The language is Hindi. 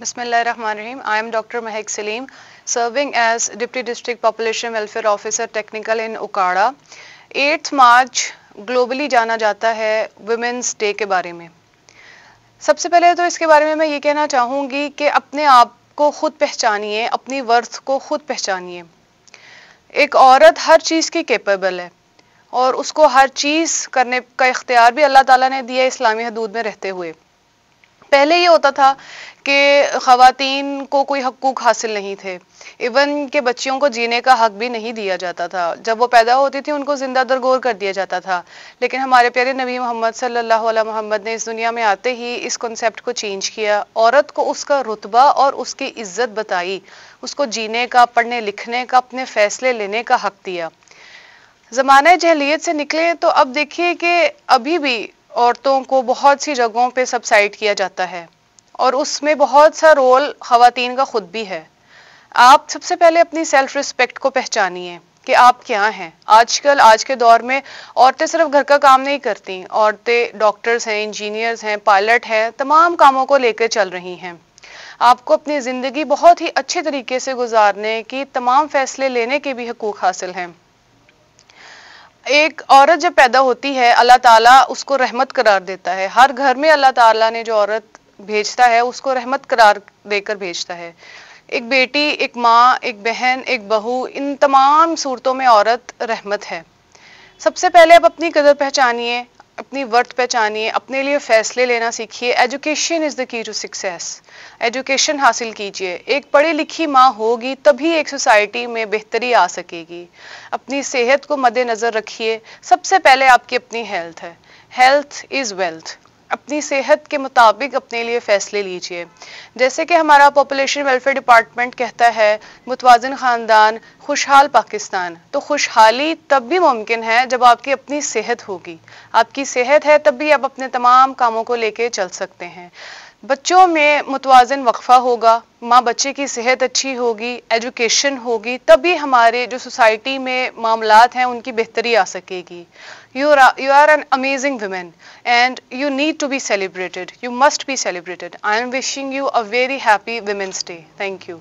Bismillahirrahmanirrahim. I am Dr. Mahek Salim, serving as Deputy District Population Welfare Officer Technical in Okada. 8 मार्च ग्लोबली जाना जाता है वुमेंस डे के बारे में सबसे पहले तो इसके बारे में मैं ये कहना चाहूँगी कि अपने आप को खुद पहचानिए अपनी वर्थ को खुद पहचानिए एक औरत हर चीज़ की केपेबल है और उसको हर चीज़ करने का इख्तियार भी अल्लाह ताला ने दिया इस्लामी हदूद में रहते हुए पहले ये होता था कि खातन को कोई हकूक़ हासिल नहीं थे इवन के बच्चियों को जीने का हक भी नहीं दिया जाता था जब वो पैदा होती थी उनको ज़िंदा दरगोर कर दिया जाता था लेकिन हमारे प्यारे नबी मोहम्मद सल्लल्लाहु अलैहि मोहम्मद ने इस दुनिया में आते ही इस कॉन्सेप्ट को चेंज किया औरत को उसका रुतबा और उसकी इज्जत बताई उसको जीने का पढ़ने लिखने का अपने फ़ैसले लेने का हक दिया ज़माना जहलीत से निकले तो अब देखिए कि अभी भी औरतों को बहुत सी जगहों पे सबसाइड किया जाता है और उसमें बहुत सा रोल खातन का ख़ुद भी है आप सबसे पहले अपनी सेल्फ रिस्पेक्ट को पहचानिए कि आप क्या हैं आजकल आज के दौर में औरतें सिर्फ घर का काम नहीं करती औरतें डॉक्टर्स हैं इंजीनियर्स हैं पायलट हैं तमाम कामों को लेकर चल रही हैं आपको अपनी ज़िंदगी बहुत ही अच्छे तरीके से गुजारने की तमाम फैसले लेने के भी हकूक़ हासिल हैं एक औरत जब पैदा होती है अल्लाह ताला उसको रहमत करार देता है हर घर में अल्लाह ताला ने जो औरत भेजता है उसको रहमत करार देकर भेजता है एक बेटी एक माँ एक बहन एक बहू इन तमाम सूरतों में औरत रहमत है सबसे पहले आप अपनी कदर पहचानिए अपनी वर्थ पहचानिए अपने लिए फ़ैसले लेना सीखिए education is the key to success education हासिल कीजिए एक पढ़ी लिखी माँ होगी तभी एक सोसाइटी में बेहतरी आ सकेगी अपनी सेहत को मद्देनज़र रखिए सबसे पहले आपकी अपनी हेल्थ है हेल्थ इज़ वेल्थ अपनी सेहत के मुताबिक अपने लिए फ़ैसले लीजिए जैसे कि हमारा पॉपुलेशन वेलफेयर डिपार्टमेंट कहता है मुतवाजन ख़ानदान खुशहाल पाकिस्तान तो खुशहाली तब भी मुमकिन है जब आपकी अपनी सेहत होगी आपकी सेहत है तब भी आप अपने तमाम कामों को लेके चल सकते हैं बच्चों में मुतवाजन वक्फा होगा माँ बच्चे की सेहत अच्छी होगी एजुकेशन होगी तभी हमारे जो सोसाइटी में मामलात हैं उनकी बेहतरी आ सकेगी you you are an amazing women and you need to be celebrated you must be celebrated I am wishing you a very happy women's day thank you